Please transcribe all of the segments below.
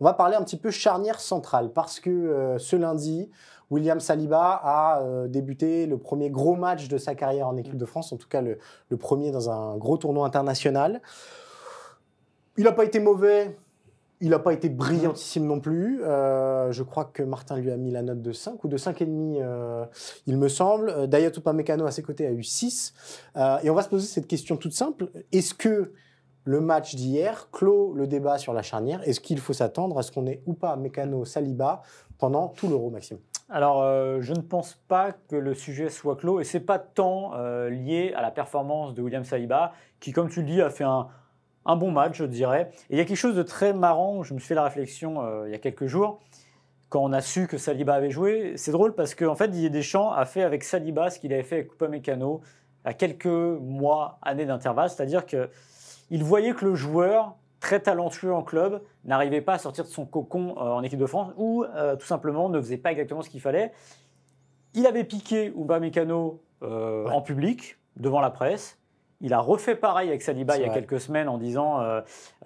On va parler un petit peu charnière centrale parce que euh, ce lundi, William Saliba a euh, débuté le premier gros match de sa carrière en équipe de France, en tout cas le, premier dans un gros tournoi international. Il n'a pas été mauvais, il n'a pas été brillantissime non plus. Euh, je crois que Martin lui a mis la note de 5 ou de 5,5, euh, il me semble. D'ailleurs, Mécano à ses côtés a eu 6. et on va se poser cette question toute simple. Est-ce que le match d'hier clôt le débat sur la charnière. Est-ce qu'il faut s'attendre à ce qu'on ait ou pas Mécano Saliba pendant tout l'Euro, Maxime alors, euh, je ne pense pas que le sujet soit clos, et c'est pas tant euh, lié à la performance de William Saliba, qui, comme tu le dis, a fait un, bon match, je dirais. Et il y a quelque chose de très marrant, je me suis fait la réflexion euh, il y a quelques jours, quand on a su que Saliba avait joué. C'est drôle parce qu'en fait, Didier Deschamps a fait avec Saliba ce qu'il avait fait avec Coupa Mécano à quelques mois, années d'intervalle, c'est-à-dire que il voyait que le joueur très talentueux en club n'arrivait pas à sortir de son cocon euh, en équipe de France ou euh, tout simplement ne faisait pas exactement ce qu'il fallait. Il avait piqué Uba euh, en public devant la presse. Il a refait pareil avec Saliba il y a quelques semaines en disant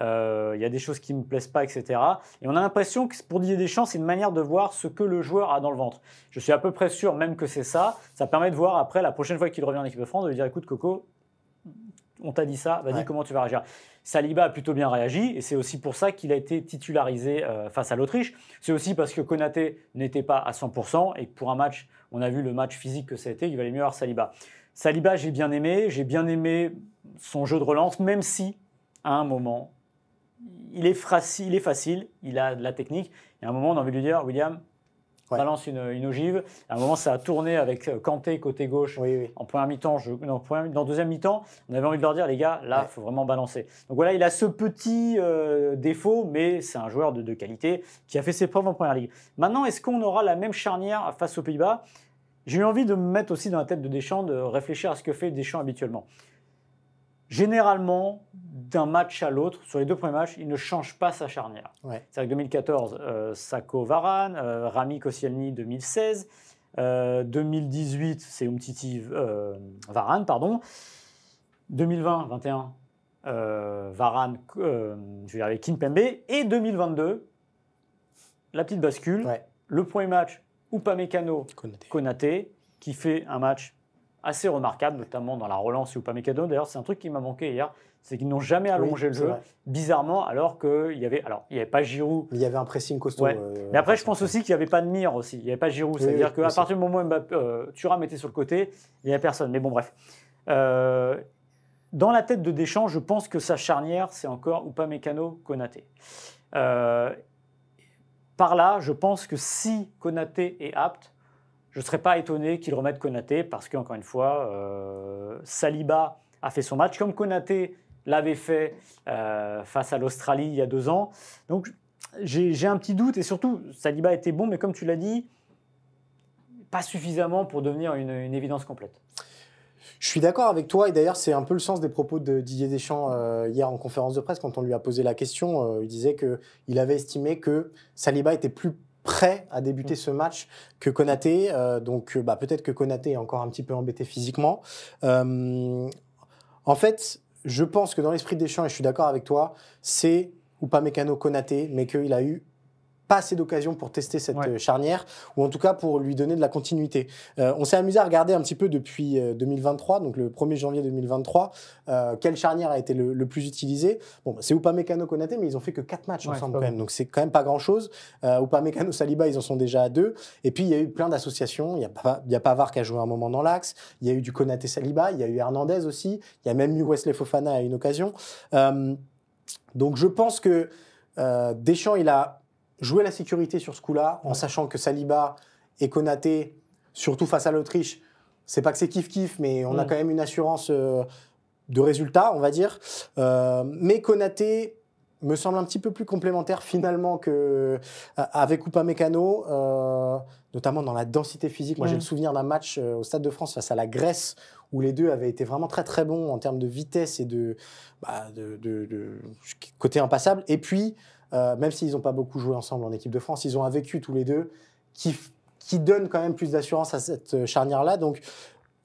euh, il y a des choses qui ne me plaisent pas, etc. Et on a l'impression que pour des chances c'est une manière de voir ce que le joueur a dans le ventre. Je suis à peu près sûr même que c'est ça. Ça permet de voir après la prochaine fois qu'il revient en équipe de France de lui dire écoute Coco, on t'a dit ça, vas-y, comment tu vas réagir Saliba a plutôt bien réagi et c'est aussi pour ça qu'il a été titularisé euh, face à l'Autriche. C'est aussi parce que Konaté n'était pas à 100% et pour un match, on a vu le match physique que ça été, il valait mieux avoir Saliba. Saliba, j'ai bien aimé, j'ai bien aimé son jeu de relance, même si à un moment, il est, facile, il est facile, il a de la technique. Et à un moment, on a envie de lui dire, William, balance une, ogive. À un moment, ça a tourné avec euh, Kanté côté gauche. Oui, oui. En première mi-temps, deuxième mi-temps, on avait envie de leur dire, les gars, là, il faut vraiment balancer. Donc voilà, il a ce petit euh, défaut, mais c'est un joueur de, de qualité qui a fait ses preuves en première ligue. Maintenant, est-ce qu'on aura la même charnière face aux Pays-Bas j'ai eu envie de me mettre aussi dans la tête de Deschamps, de réfléchir à ce que fait Deschamps habituellement généralement, d'un match à l'autre, sur les deux premiers matchs, il ne change pas sa charnière. C'est-à-dire que 2014, euh, Sako Varane, euh, Rami Koscielny 2016, 2018, euh, c'est Umtiti Varane, pardon. 2020, 21, Varane, je vais dire avec Kimpembe. Et 2022, la petite bascule, le premier match, Upamecano, Konaté. Konaté, qui fait un match assez remarquable, notamment dans la relance ou pas D'ailleurs, c'est un truc qui m'a manqué hier, c'est qu'ils n'ont jamais allongé le jeu, bizarrement, alors qu'il y avait, alors il y avait pas Giroud. Il y avait un pressing costaud. Euh, Mais après, je pense aussi qu'il n'y avait pas de mire aussi. Il n'y avait pas Giroud, c'est-à-dire que qu'à partir du moment où Mbappé, euh, Thuram sur le côté, il n'y avait personne. Mais bon, bref. Euh, dans la tête de Deschamps, je pense que sa charnière, c'est encore ou pas Mécano, Konaté. Euh, par là, je pense que si Konaté est apte, je ne serais pas étonné qu'il remette Konaté parce qu'encore une fois, euh, Saliba a fait son match comme Konaté l'avait fait euh, face à l'Australie il y a deux ans. Donc j'ai un petit doute et surtout, Saliba était bon, mais comme tu l'as dit, pas suffisamment pour devenir une, évidence complète. Je suis d'accord avec toi et d'ailleurs c'est un peu le sens des propos de Didier Deschamps euh, hier en conférence de presse quand on lui a posé la question. il disait que il avait estimé que Saliba était plus prêt à débuter mm. ce match que Konaté. Euh, donc euh, bah, peut-être que Konaté est encore un petit peu embêté physiquement. Euh, en fait, je pense que dans l'esprit des champs, et je suis d'accord avec toi, c'est ou pas Mécano Konaté, mais qu'il a eu pas assez d'occasion pour tester cette euh, charnière, ou en tout cas pour lui donner de la continuité. Euh, on s'est amusé à regarder un petit peu depuis 2023, euh, donc le 1er janvier 2023, quelle charnière a été le, plus utilisée. Bon, c'est Oupa Mécano Konaté, mais ils ont fait que quatre matchs ensemble quand même, donc c'est quand même pas grand-chose. Oupa Mécano Saliba, ils en sont déjà à deux. Et puis il y a eu plein d'associations, il y, a pas, il a qui a joué un moment dans l'axe, il y a eu du Konaté Saliba, il y a eu Hernandez aussi, il y a même eu Wesley Fofana à une occasion. donc je pense que Deschamps, il a jouer la sécurité sur ce coup-là, en sachant que Saliba et Konaté, surtout face à l'Autriche, c'est pas que c'est kiff-kiff, mais on a mm. quand même une assurance euh, de résultat, on va dire. Euh, mais Konaté me semble un petit peu plus complémentaire finalement que euh, avec Upamecano, euh, notamment dans la densité physique. Moi, j'ai mm. le souvenir d'un match au Stade de France face à la Grèce où les deux avaient été vraiment très très bons en termes de vitesse et de, bah, de côté impassable. Et puis euh, même s'ils n'ont pas beaucoup joué ensemble en équipe de France, ils ont un vécu tous les deux qui, donne quand même plus d'assurance à cette charnière-là. Donc,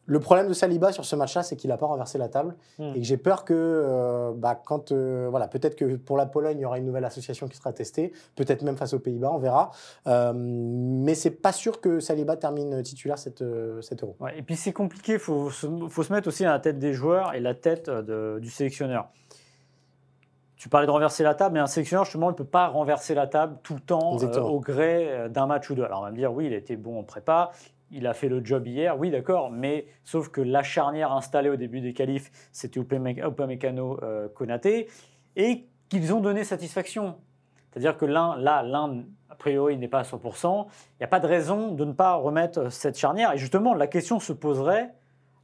le problème de Saliba sur ce match-là, c'est qu'il n'a pas renversé la table hmm. et que j'ai peur que, euh, bah, quand, euh, voilà, peut-être que pour la Pologne, il y aura une nouvelle association qui sera testée, peut-être même face aux Pays-Bas, on verra. Euh, mais c'est pas sûr que Saliba termine titulaire cette, Euro. et puis c'est compliqué, il faut, se mettre aussi à la tête des joueurs et la tête du sélectionneur. Tu parlais de renverser la table, mais un sélectionneur, justement, il ne peut pas renverser la table tout le temps au euh, gré euh, d'un match ou deux. Alors on va me dire, oui, il était bon en prépa, il a fait le job hier, oui, d'accord, mais sauf que la charnière installée au début des qualifs, c'était Upamecano euh, Konaté, et qu'ils ont donné satisfaction. C'est-à-dire que l'un, là, l'un, a priori, n'est pas à 100%. Il n'y a pas de raison de ne pas remettre euh, cette charnière. Et justement, la question se poserait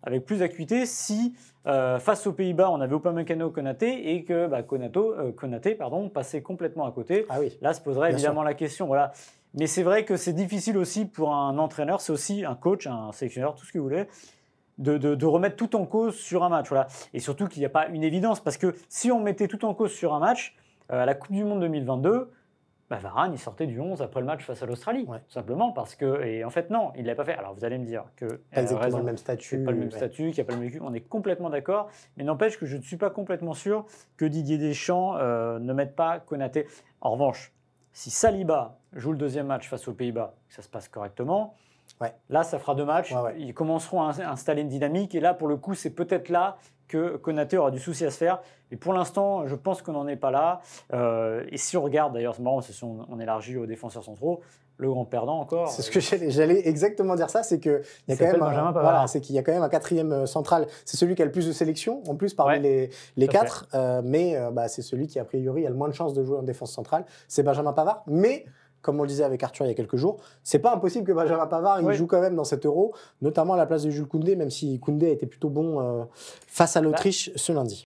avec plus d'acuité si euh, face aux Pays-Bas on avait Upamecano Konaté et que bah, Konato, euh, Konaté pardon, passait complètement à côté. Ah oui. Là se poserait évidemment la question. Voilà. Mais c'est vrai que c'est difficile aussi pour un entraîneur, c'est aussi un coach, un sélectionneur, tout ce que vous voulez. De, remettre tout en cause sur un match. Voilà. Et surtout qu'il n'y a pas une évidence, parce que si on mettait tout en cause sur un match, euh, à la Coupe du Monde 2022, bah Varane, il sortait du 11 après le match face à l'Australie, simplement parce que. Et en fait, non, il ne l'a pas fait. Alors vous allez me dire que. n'y a le même statut. Pas le même statut, qu'il n'y a pas le même vécu. On est complètement d'accord. Mais n'empêche que je ne suis pas complètement sûr que Didier Deschamps euh, ne mette pas Konaté. En revanche, si Saliba joue le deuxième match face aux Pays-Bas, ça se passe correctement. Là, ça fera deux matchs. Ils commenceront à installer une dynamique. Et là, pour le coup, c'est peut-être là que Konaté aura du souci à se faire. Mais pour l'instant, je pense qu'on n'en est pas là. Euh, et si on regarde, d'ailleurs, c'est marrant, on, élargit aux défenseurs centraux, le grand perdant encore. C'est euh, ce que j'allais exactement dire ça, c'est que c'est qu'il y a quand même un quatrième euh, central. C'est celui qui a le plus de sélection en plus parmi les, quatre, mais bah, c'est celui qui a priori a le moins de chances de jouer en défense centrale. C'est Benjamin Pavard, mais comme on le disait avec Arthur il y a quelques jours, c'est pas impossible que Benjamin Pavard il joue quand même dans cet euro, notamment à la place de Jules Koundé, même si Koundé était plutôt bon euh, face à bah. l'Autriche ce lundi.